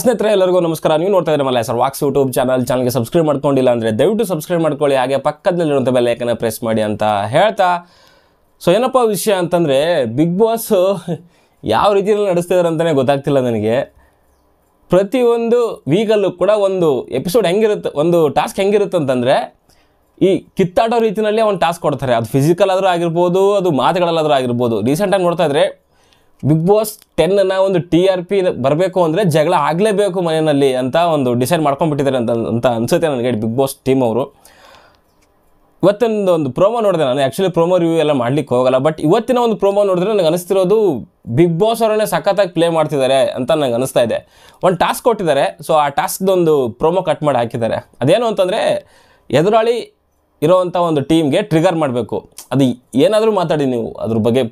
ಸ್ನೇಹಿತರೆ ಎಲ್ಲರಿಗೂ ನಮಸ್ಕಾರ ನೀವು ನೋಡ್ತಾ ಇದ್ರೆ ಮಲ್ಲ ಸರ್ ವಾಕ್ಸ್ ಯೂಟ್ಯೂಬ್ ಚಾನಲ್ ಚಾನಲ್ಗೆ ಸಬ್ಸ್ಕ್ರೈಬ್ ಮಾಡ್ಕೊಂಡಿಲ್ಲ ಅಂದರೆ ದಯವಿಟ್ಟು ಸಬ್ಸ್ಕ್ರೈಬ್ ಮಾಡ್ಕೊಳ್ಳಿ ಹಾಗೆ ಪಕ್ಕದಲ್ಲಿರುವಂಥ ಬೆಲೆ ಯಾಕಂದರೆ ಪ್ರೆಸ್ ಮಾಡಿ ಅಂತ ಹೇಳ್ತಾ ಸೊ ಏನಪ್ಪ ವಿಷಯ ಅಂತಂದರೆ ಬಿಗ್ ಬಾಸ್ ಯಾವ ರೀತಿಯಲ್ಲಿ ನಡೆಸ್ತಿದ್ದಾರೆ ಅಂತಲೇ ಗೊತ್ತಾಗ್ತಿಲ್ಲ ನನಗೆ ಪ್ರತಿಯೊಂದು ವೀಕಲ್ಲೂ ಕೂಡ ಒಂದು ಎಪಿಸೋಡ್ ಹೆಂಗಿರುತ್ತೆ ಒಂದು ಟಾಸ್ಕ್ ಹೆಂಗಿರುತ್ತೆ ಅಂತಂದರೆ ಈ ಕಿತ್ತಾಡೋ ರೀತಿಯಲ್ಲಿ ಒಂದು ಟಾಸ್ಕ್ ಕೊಡ್ತಾರೆ ಅದು ಫಿಸಿಕಲ್ ಆದರೂ ಆಗಿರ್ಬೋದು ಅದು ಮಾತುಗಳಲ್ಲಾದರೂ ಆಗಿರ್ಬೋದು ರೀಸೆಂಟಾಗಿ ನೋಡ್ತಾ ಇದ್ರೆ ಬಿಗ್ ಬಾಸ್ ಟೆನ್ನ ಒಂದು ಟಿ ಆರ್ ಪಿ ಬರಬೇಕು ಅಂದರೆ ಜಗಳ ಆಗಲೇಬೇಕು ಮನೆಯಲ್ಲಿ ಅಂತ ಒಂದು ಡಿಸೈಡ್ ಮಾಡ್ಕೊಂಡ್ಬಿಟ್ಟಿದ್ದಾರೆ ಅಂತ ಅಂತ ಅನಿಸುತ್ತೆ ನನಗೆ ಬಿಗ್ ಬಾಸ್ ಟೀಮ್ ಅವರು ಇವತ್ತಿನ ಒಂದು ಪ್ರೋಮೋ ನೋಡಿದೆ ನಾನು ಆ್ಯಕ್ಚುಲಿ ಪ್ರೋಮೋ ರಿವ್ಯೂ ಎಲ್ಲ ಮಾಡ್ಲಿಕ್ಕೆ ಹೋಗಲ್ಲ ಬಟ್ ಇವತ್ತಿನ ಒಂದು ಪ್ರೋಮೋ ನೋಡಿದ್ರೆ ನನಗೆ ಅನಿಸ್ತಿರೋದು ಬಿಗ್ ಬಾಸ್ ಅವರನ್ನೇ ಸಖತ್ತಾಗಿ ಪ್ಲೇ ಮಾಡ್ತಿದ್ದಾರೆ ಅಂತ ನನಗೆ ಅನಿಸ್ತಾ ಇದೆ ಒಂದು ಟಾಸ್ಕ್ ಕೊಟ್ಟಿದ್ದಾರೆ ಸೊ ಆ ಟಾಸ್ಕ್ದೊಂದು ಪ್ರೋಮೋ ಕಟ್ ಮಾಡಿ ಹಾಕಿದ್ದಾರೆ ಅದೇನು ಅಂತಂದರೆ ಎದುರಾಳಿ ಇರೋವಂಥ ಒಂದು ಟೀಮ್ಗೆ ಟ್ರಿಗರ್ ಮಾಡಬೇಕು ಅದು ಏನಾದರೂ ಮಾತಾಡಿ ನೀವು ಅದ್ರ ಬಗ್ಗೆ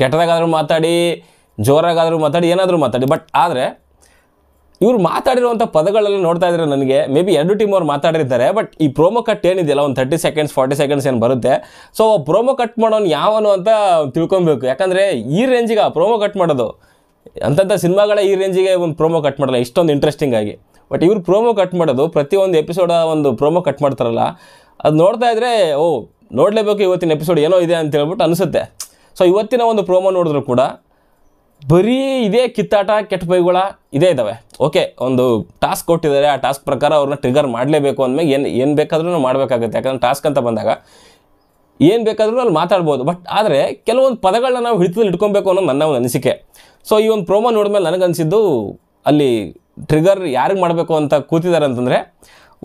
ಕೆಟ್ಟದಾಗಾದರೂ ಮಾತಾಡಿ ಜೋರಾಗಾದರೂ ಮಾತಾಡಿ ಏನಾದರೂ ಮಾತಾಡಿ ಬಟ್ ಆದರೆ ಇವರು ಮಾತಾಡಿರುವಂಥ ಪದಗಳೆಲ್ಲ ನೋಡ್ತಾ ಇದ್ದಾರೆ ನನಗೆ ಮೇ ಬಿ ಎರಡು ಟೀಮ್ ಅವ್ರು ಮಾತಾಡಿರ್ತಾರೆ ಬಟ್ ಈ ಪ್ರೋಮೋ ಕಟ್ ಏನಿದೆಯಲ್ಲ ಒಂದು ತರ್ಟಿ ಸೆಕೆಂಡ್ಸ್ ಫಾರ್ಟಿ ಸೆಕೆಂಡ್ಸ್ ಏನು ಬರುತ್ತೆ ಸೊ ಪ್ರೋಮೋ ಕಟ್ ಮಾಡೋನು ಯಾವನು ಅಂತ ತಿಳ್ಕೊಬೇಕು ಯಾಕಂದರೆ ಈ ರೇಂಜಿಗೆ ಆ ಪ್ರೋಮೋ ಕಟ್ ಮಾಡೋದು ಅಂಥ ಸಿನಿಮಾಗಳ ಈ ರೇಂಜಿಗೆ ಒಂದು ಪ್ರೋಮೋ ಕಟ್ ಮಾಡಲ್ಲ ಇಷ್ಟೊಂದು ಇಂಟ್ರೆಸ್ಟಿಂಗ್ ಆಗಿ ಬಟ್ ಇವರು ಪ್ರೋಮೋ ಕಟ್ ಮಾಡೋದು ಪ್ರತಿಯೊಂದು ಎಪಿಸೋಡ ಒಂದು ಪ್ರೋಮೋ ಕಟ್ ಮಾಡ್ತಾರಲ್ಲ ಅದು ನೋಡ್ತಾ ಇದ್ದರೆ ಓ ನೋಡಲೇಬೇಕು ಇವತ್ತಿನ ಎಪಿಸೋಡ್ ಏನೋ ಇದೆ ಅಂತ ಹೇಳ್ಬಿಟ್ಟು ಅನಿಸುತ್ತೆ ಸೊ ಇವತ್ತಿನ ಒಂದು ಪ್ರೋಮೋ ನೋಡಿದ್ರು ಕೂಡ ಬರೀ ಇದೇ ಕಿತ್ತಾಟ ಕೆಟ್ಟ ಬೈಗಳ ಇದೇ ಇದ್ದಾವೆ ಓಕೆ ಒಂದು ಟಾಸ್ಕ್ ಕೊಟ್ಟಿದ್ದಾರೆ ಆ ಟಾಸ್ಕ್ ಪ್ರಕಾರ ಅವ್ರನ್ನ ಟ್ರಿಗರ್ ಮಾಡಲೇಬೇಕು ಅಂದಮೇಲೆ ಏನು ಏನು ಬೇಕಾದ್ರೂ ಮಾಡಬೇಕಾಗುತ್ತೆ ಯಾಕಂದ್ರೆ ಟಾಸ್ಕ್ ಅಂತ ಬಂದಾಗ ಏನು ಬೇಕಾದರೂ ಅಲ್ಲಿ ಮಾತಾಡ್ಬೋದು ಬಟ್ ಆದರೆ ಕೆಲವೊಂದು ಪದಗಳನ್ನ ನಾವು ಹಿಡಿತದಲ್ಲಿ ಇಟ್ಕೊಬೇಕು ಅನ್ನೋದು ನನ್ನ ಒಂದು ಅನಿಸಿಕೆ ಸೊ ಈ ಒಂದು ಪ್ರೋಮೋ ನೋಡಿದ್ಮೇಲೆ ನನಗನ್ಸಿದ್ದು ಅಲ್ಲಿ ಟ್ರಿಗರ್ ಯಾರಿಗೆ ಮಾಡಬೇಕು ಅಂತ ಕೂತಿದ್ದಾರೆ ಅಂತಂದರೆ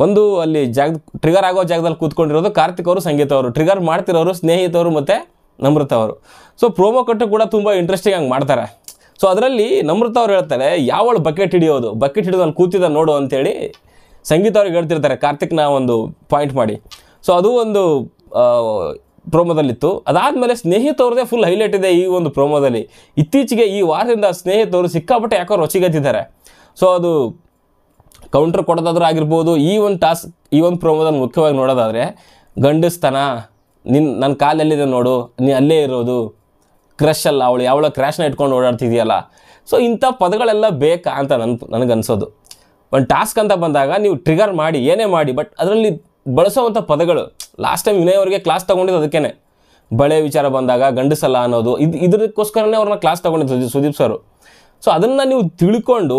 ಒಂದು ಅಲ್ಲಿ ಜಾಗ ಟ್ರಿಗರ್ ಆಗೋ ಜಾಗದಲ್ಲಿ ಕೂತ್ಕೊಂಡಿರೋದು ಕಾರ್ತಿಕ್ ಅವರು ಸಂಗೀತ ಅವರು ಟ್ರಿಗರ್ ಮಾಡ್ತಿರೋರು ಸ್ನೇಹಿತರು ಮತ್ತು ನಮೃತ ಅವರು ಸೊ ಪ್ರೋಮೋ ಕಟ್ಟು ಕೂಡ ತುಂಬ ಇಂಟ್ರೆಸ್ಟಿಂಗ್ ಆಗಿ ಮಾಡ್ತಾರೆ ಸೊ ಅದರಲ್ಲಿ ನಮೃತ ಅವ್ರು ಹೇಳ್ತಾರೆ ಯಾವಳು ಬಕೆಟ್ ಹಿಡಿಯೋದು ಬಕೆಟ್ ಹಿಡಿದು ಅಲ್ಲಿ ಕೂತಿದ್ದ ನೋಡು ಅಂತೇಳಿ ಸಂಗೀತ ಅವ್ರಿಗೆ ಹೇಳ್ತಿರ್ತಾರೆ ಕಾರ್ತಿಕ್ನ ಒಂದು ಪಾಯಿಂಟ್ ಮಾಡಿ ಸೊ ಅದು ಒಂದು ಪ್ರೋಮೋದಲ್ಲಿತ್ತು ಅದಾದಮೇಲೆ ಸ್ನೇಹಿತವ್ರದೇ ಫುಲ್ ಹೈಲೈಟ್ ಇದೆ ಈ ಒಂದು ಪ್ರೋಮೋದಲ್ಲಿ ಇತ್ತೀಚೆಗೆ ಈ ವಾರದಿಂದ ಸ್ನೇಹಿತವರು ಸಿಕ್ಕಾಪಟ್ಟೆ ಯಾಕೋ ರೊಚ್ಚಿಗೆದ್ದಿದ್ದಾರೆ ಸೊ ಅದು ಕೌಂಟ್ರ್ ಕೊಡೋದಾದ್ರೂ ಆಗಿರ್ಬೋದು ಈ ಒಂದು ಟಾಸ್ಕ್ ಈ ಒಂದು ಪ್ರೋಮೋದಲ್ಲಿ ಮುಖ್ಯವಾಗಿ ನೋಡೋದಾದರೆ ಗಂಡಸ್ತನ ನಿನ್ನ ನನ್ನ ಕಾಲೆಲ್ಲಿದೆ ನೋಡು ನೀ ಅಲ್ಲೇ ಇರೋದು ಕ್ರಶ್ ಅಲ್ಲ ಅವಳು ಯಾವಳ ಕ್ರ್ಯಾಶ್ನ ಇಟ್ಕೊಂಡು ಓಡಾಡ್ತಿದೆಯಲ್ಲ ಸೊ ಇಂಥ ಪದಗಳೆಲ್ಲ ಬೇಕಾ ಅಂತ ನನ್ನ ನನಗನ್ಸೋದು ಒಂದು ಟಾಸ್ಕ್ ಅಂತ ಬಂದಾಗ ನೀವು ಟ್ರಿಗರ್ ಮಾಡಿ ಏನೇ ಮಾಡಿ ಬಟ್ ಅದರಲ್ಲಿ ಬಳಸೋವಂಥ ಪದಗಳು ಲಾಸ್ಟ್ ಟೈಮ್ ವಿನಯವ್ರಿಗೆ ಕ್ಲಾಸ್ ತೊಗೊಂಡಿದ್ದು ಅದಕ್ಕೇ ಬಳೆ ವಿಚಾರ ಬಂದಾಗ ಗಂಡಸಲ್ಲ ಅನ್ನೋದು ಇದು ಇದಕ್ಕೋಸ್ಕರನೇ ಅವ್ರನ್ನ ಕ್ಲಾಸ್ ತೊಗೊಂಡಿದ್ದು ಸುದೀಪ್ ಸರ್ ಸೊ ಅದನ್ನು ನೀವು ತಿಳ್ಕೊಂಡು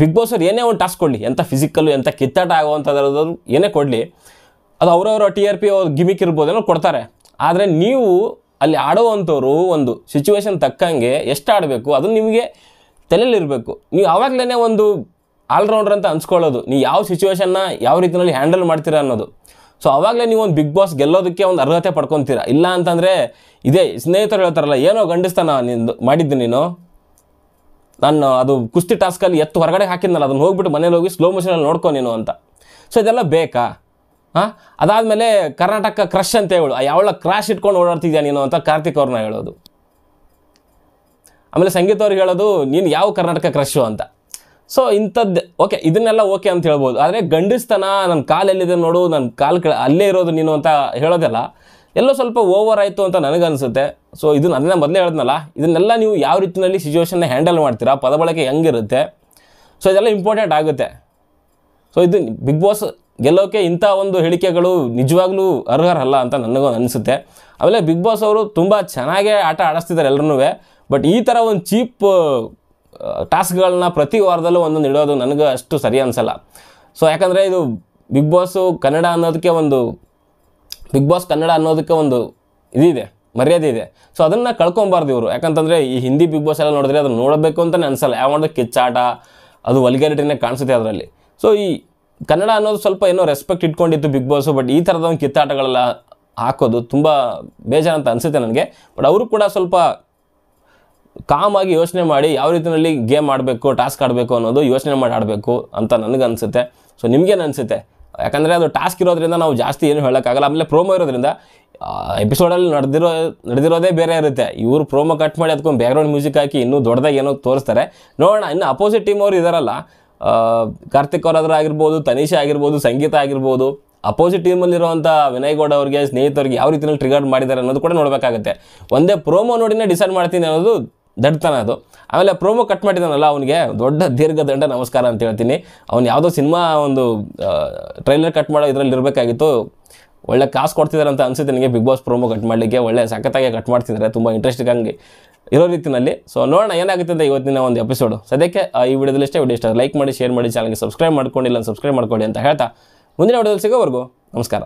ಬಿಗ್ ಬಾಸ್ ಅವ್ರು ಏನೇ ಒಂದು ಟಾಸ್ಕ್ ಕೊಡಲಿ ಎಂಥ ಫಿಸಿಕಲ್ಲು ಎಂಥ ಕಿತ್ತಾಟ ಆಗುವಂಥದ್ದು ಏನೇ ಕೊಡಲಿ ಅದು ಅವರವರ ಟಿ ಆರ್ ಪಿ ಅವ್ರ ಗಿಮಿಕ್ ಇರ್ಬೋದೇನೋ ಕೊಡ್ತಾರೆ ಆದರೆ ನೀವು ಅಲ್ಲಿ ಆಡೋವಂಥವ್ರು ಒಂದು ಸಿಚುವೇಶನ್ ತಕ್ಕಂಗೆ ಎಷ್ಟು ಆಡಬೇಕು ಅದು ನಿಮಗೆ ತಲೆಯಲ್ಲಿರಬೇಕು ನೀವು ಆವಾಗಲೇ ಒಂದು ಆಲ್ರೌಂಡರ್ ಅಂತ ಅನ್ಸ್ಕೊಳ್ಳೋದು ನೀವು ಯಾವ ಸಿಚುವೇಶನ್ನ ಯಾವ ರೀತಿಯಲ್ಲಿ ಹ್ಯಾಂಡಲ್ ಮಾಡ್ತೀರಾ ಅನ್ನೋದು ಸೊ ಆವಾಗಲೇ ನೀವು ಒಂದು ಬಿಗ್ ಬಾಸ್ ಗೆಲ್ಲೋದಕ್ಕೆ ಒಂದು ಅರ್ಹತೆ ಪಡ್ಕೊತೀರಾ ಇಲ್ಲ ಅಂತಂದರೆ ಇದೇ ಸ್ನೇಹಿತರು ಹೇಳ್ತಾರಲ್ಲ ಏನೋ ಗಂಡಿಸ್ತಾನ ನಿಂದು ಮಾಡಿದ್ದು ನೀನು ನಾನು ಅದು ಕುಸ್ತಿ ಟಾಸ್ಕಲ್ಲಿ ಎತ್ತು ಹೊರಗಡೆ ಹಾಕಿದ್ನಲ್ಲ ಅದನ್ನು ಹೋಗ್ಬಿಟ್ಟು ಮನೇಲಿ ಹೋಗಿ ಸ್ಲೋ ಮೋಷನಲ್ಲಿ ನೋಡ್ಕೊ ನೀನು ಅಂತ ಸೊ ಇದೆಲ್ಲ ಬೇಕಾ ಹಾಂ ಅದಾದಮೇಲೆ ಕರ್ನಾಟಕ ಕ್ರಶ್ ಅಂತ ಹೇಳು ಯಾವಳ ಕ್ರಾಶ್ ಇಟ್ಕೊಂಡು ಓಡಾಡ್ತಿದ್ಯಾ ನೀನು ಅಂತ ಕಾರ್ತಿಕ್ ಅವ್ರನ್ನ ಹೇಳೋದು ಆಮೇಲೆ ಸಂಗೀತ ಅವ್ರಿಗೆ ಹೇಳೋದು ನೀನು ಯಾವ ಕರ್ನಾಟಕ ಕ್ರಶ್ಶು ಅಂತ ಸೊ ಇಂಥದ್ದು ಓಕೆ ಇದನ್ನೆಲ್ಲ ಓಕೆ ಅಂತ ಹೇಳ್ಬೋದು ಆದರೆ ಗಂಡಿಸ್ತನ ನನ್ನ ಕಾಲು ಎಲ್ಲಿದೆ ನೋಡು ನನ್ನ ಕಾಲು ಕ ಅಲ್ಲೇ ಇರೋದು ನೀನು ಅಂತ ಹೇಳೋದೆಲ್ಲ ಎಲ್ಲೋ ಸ್ವಲ್ಪ ಓವರ್ ಆಯಿತು ಅಂತ ನನಗನ್ಸುತ್ತೆ ಸೊ ಇದನ್ನ ಅದನ್ನ ಮೊದಲೇ ಹೇಳಿದ್ನಲ್ಲ ಇದನ್ನೆಲ್ಲ ನೀವು ಯಾವ ರೀತಿಯಲ್ಲಿ ಸಿಚುವೇಶನ್ನ ಹ್ಯಾಂಡಲ್ ಮಾಡ್ತೀರಾ ಪದ ಬಳಕೆ ಹೆಂಗಿರುತ್ತೆ ಸೊ ಇದೆಲ್ಲ ಇಂಪಾರ್ಟೆಂಟ್ ಆಗುತ್ತೆ ಸೊ ಇದು ಬಿಗ್ ಬಾಸ್ ಗೆಲ್ಲೋಕೆ ಇಂಥ ಒಂದು ಹೇಳಿಕೆಗಳು ನಿಜವಾಗ್ಲೂ ಅರ್ಹರಲ್ಲ ಅಂತ ನನಗೂ ಅನಿಸುತ್ತೆ ಆಮೇಲೆ ಬಿಗ್ ಬಾಸ್ ಅವರು ತುಂಬ ಚೆನ್ನಾಗೇ ಆಟ ಆಡಿಸ್ತಿದ್ದಾರೆ ಎಲ್ಲರೂ ಬಟ್ ಈ ಥರ ಒಂದು ಚೀಪ್ ಟಾಸ್ಕ್ಗಳನ್ನ ಪ್ರತಿ ವಾರದಲ್ಲೂ ಒಂದೊಂದು ಇಡೋದು ನನಗೆ ಅಷ್ಟು ಸರಿ ಅನಿಸಲ್ಲ ಸೊ ಯಾಕಂದರೆ ಇದು ಬಿಗ್ ಬಾಸು ಕನ್ನಡ ಅನ್ನೋದಕ್ಕೆ ಒಂದು ಬಿಗ್ ಬಾಸ್ ಕನ್ನಡ ಅನ್ನೋದಕ್ಕೆ ಒಂದು ಇದಿದೆ ಮರ್ಯಾದೆ ಇದೆ ಸೊ ಅದನ್ನು ಕಳ್ಕೊಬಾರ್ದು ಇವರು ಯಾಕಂತಂದರೆ ಈ ಹಿಂದಿ ಬಿಗ್ ಬಾಸ್ ಎಲ್ಲ ನೋಡಿದ್ರೆ ಅದನ್ನು ನೋಡಬೇಕು ಅಂತಲೇ ಅನಿಸಲ್ಲ ಯಾವ ಒಂದು ಕಿಚ್ಚಾಟ ಅದು ವಲ್ಗ್ಯಾರಿಟಿನೇ ಕಾಣಿಸುತ್ತೆ ಅದರಲ್ಲಿ ಸೊ ಈ ಕನ್ನಡ ಅನ್ನೋದು ಸ್ವಲ್ಪ ಏನೋ ರೆಸ್ಪೆಕ್ಟ್ ಇಟ್ಕೊಂಡಿತ್ತು ಬಿಗ್ ಬಾಸು ಬಟ್ ಈ ಥರದ ಒಂದು ಕಿತ್ತಾಟಗಳೆಲ್ಲ ಹಾಕೋದು ತುಂಬ ಬೇಜಾರು ಅಂತ ಅನಿಸುತ್ತೆ ನನಗೆ ಬಟ್ ಅವರು ಕೂಡ ಸ್ವಲ್ಪ ಕಾಮಾಗಿ ಯೋಚನೆ ಮಾಡಿ ಯಾವ ರೀತಿಯಲ್ಲಿ ಗೇಮ್ ಆಡಬೇಕು ಟಾಸ್ಕ್ ಆಡಬೇಕು ಅನ್ನೋದು ಯೋಚನೆ ಮಾಡಿ ಆಡಬೇಕು ಅಂತ ನನಗನ್ಸುತ್ತೆ ಸೊ ನಿಮಗೇನು ಅನಿಸುತ್ತೆ ಯಾಕಂದರೆ ಅದು ಟಾಸ್ಕ್ ಇರೋದ್ರಿಂದ ನಾವು ಜಾಸ್ತಿ ಏನು ಹೇಳೋಕ್ಕಾಗಲ್ಲ ಆಮೇಲೆ ಪ್ರೋಮೋ ಇರೋದ್ರಿಂದ ಎಪಿಸೋಡಲ್ಲಿ ನಡೆದಿರೋ ನಡೆದಿರೋದೇ ಬೇರೆ ಇರುತ್ತೆ ಇವರು ಪ್ರೋಮೋ ಕಟ್ ಮಾಡಿ ಅದಕ್ಕೊಂದು ಬ್ಯಾಕ್ಗ್ರೌಂಡ್ ಮ್ಯೂಸಿಕ್ ಹಾಕಿ ಇನ್ನೂ ದೊಡ್ಡದಾಗಿ ಏನೋ ತೋರಿಸ್ತಾರೆ ನೋಡೋಣ ಇನ್ನು ಅಪೋಸಿಟ್ ಟೀಮ್ ಅವರು ಇದ್ದಾರಲ್ಲ ಕಾರ್ತಿಕ್ ಅವರಾದ್ರ ಆಗಿರ್ಬೋದು ತನಿಷ ಆಗಿರ್ಬೋದು ಸಂಗೀತ ಆಗಿರ್ಬೋದು ಅಪೋಸಿಟ್ ಟೀಮಲ್ಲಿರುವಂಥ ವಿನಯ್ ಗೌಡ ಅವರಿಗೆ ಸ್ನೇಹಿತರಿಗೆ ಯಾವ ರೀತಿಯಲ್ಲಿ ಟ್ರಿಗರ್ ಮಾಡಿದ್ದಾರೆ ಅನ್ನೋದು ಕೂಡ ನೋಡಬೇಕಾಗುತ್ತೆ ಒಂದೇ ಪ್ರೋಮೋ ನೋಡಿನೇ ಡಿಸೈಡ್ ಮಾಡ್ತೀನಿ ಅನ್ನೋದು ದಡ್ತನ ಅದು ಆಮೇಲೆ ಪ್ರೋಮೋ ಕಟ್ ಮಾಡಿದ್ದಾನಲ್ಲ ಅವನಿಗೆ ದೊಡ್ಡ ದೀರ್ಘ ದಂಡ ನಮಸ್ಕಾರ ಅಂತ ಹೇಳ್ತೀನಿ ಅವ್ನು ಯಾವುದೋ ಸಿನಿಮಾ ಒಂದು ಟ್ರೈಲರ್ ಕಟ್ ಮಾಡೋ ಇದರಲ್ಲಿ ಇರಬೇಕಾಗಿತ್ತು ಒಳ್ಳೆ ಕಾಸು ಕೊಡ್ತಿದ್ದಾರೆ ಅಂತ ಅನಿಸುತ್ತೆ ನನಗೆ ಬಿಗ್ ಬಾಸ್ ಪ್ರೋಮೋ ಕಟ್ ಮಾಡಲಿಕ್ಕೆ ಒಳ್ಳೆ ಸಖತ್ತಾಗಿ ಕಟ್ ಮಾಡ್ತಿದ್ದಾರೆ ತುಂಬ ಇಂಟ್ರೆಸ್ಟಿಂಗ್ ಆಗಿ ಇರೋ ರೀತಿಯಲ್ಲಿ ಸೊ ನೋಡೋಣ ಏನಾಗುತ್ತೆ ಅಂತ ಇವತ್ತಿನ ಒಂದು ಎಪಿಸೋಡು ಸದ್ಯಕ್ಕೆ ಈ ವಿಡಿಯೋದಲ್ಲಿ ಇಷ್ಟೇ ವಿಡಿಯೋ ಇಷ್ಟ ಲೈಕ್ ಮಾಡಿ ಶೇರ್ ಮಾಡಿ ಚಾನಲ್ಗೆ ಸಬ್ಸ್ಕ್ರೈಬ್ ಮಾಡ್ಕೊಂಡಿಲ್ಲ ಸಬ್ಸ್ಕ್ರೈಬ್ ಮಾಡ್ಕೊಳ್ಳಿ ಅಂತ ಹೇಳ್ತಾ ಮುಂದಿನ ವಿಡಿಯೋದಲ್ಲಿ ಸಿಗೋವರೆಗೂ ನಮಸ್ಕಾರ